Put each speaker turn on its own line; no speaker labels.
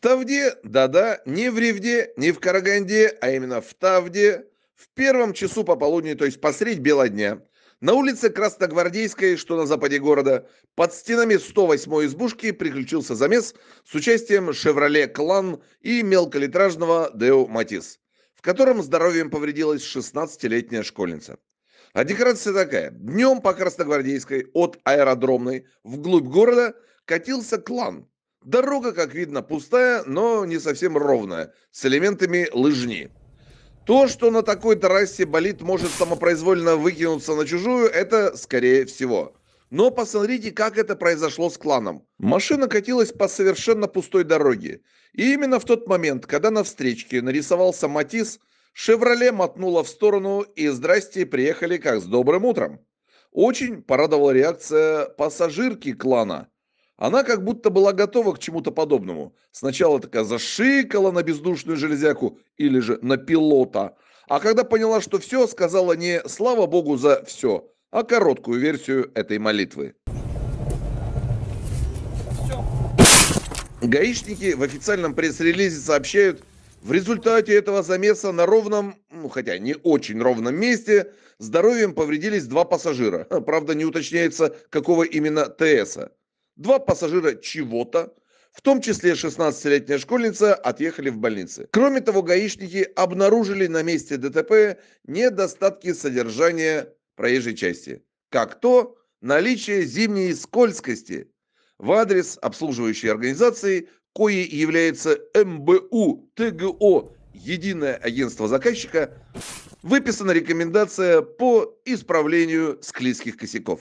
Тавде, да-да, не в Ревде, не в Караганде, а именно в Тавде, в первом часу пополудни, то есть посредь бела дня, на улице Красногвардейской, что на западе города, под стенами 108-й избушки приключился замес с участием «Шевроле Клан» и мелколитражного «Део Матис», в котором здоровьем повредилась 16-летняя школьница. А декорация такая. Днем по Красногвардейской от аэродромной вглубь города катился клан, Дорога, как видно, пустая, но не совсем ровная, с элементами лыжни. То, что на такой трассе болит может самопроизвольно выкинуться на чужую, это скорее всего. Но посмотрите, как это произошло с кланом. Машина катилась по совершенно пустой дороге. И именно в тот момент, когда на встречке нарисовался Матис, «Шевроле» мотнула в сторону и «Здрасте» приехали как с добрым утром. Очень порадовала реакция пассажирки клана, она как будто была готова к чему-то подобному. Сначала такая зашикала на бездушную железяку или же на пилота. А когда поняла, что все, сказала не «слава Богу за все», а короткую версию этой молитвы. Все. Гаишники в официальном пресс-релизе сообщают, в результате этого замеса на ровном, ну хотя не очень ровном месте, здоровьем повредились два пассажира. Правда, не уточняется, какого именно ТСа. Два пассажира чего-то, в том числе 16-летняя школьница, отъехали в больнице. Кроме того, гаишники обнаружили на месте ДТП недостатки содержания проезжей части, как то наличие зимней скользкости в адрес обслуживающей организации, коей является МБУ ТГО «Единое агентство заказчика», выписана рекомендация по исправлению склизких косяков.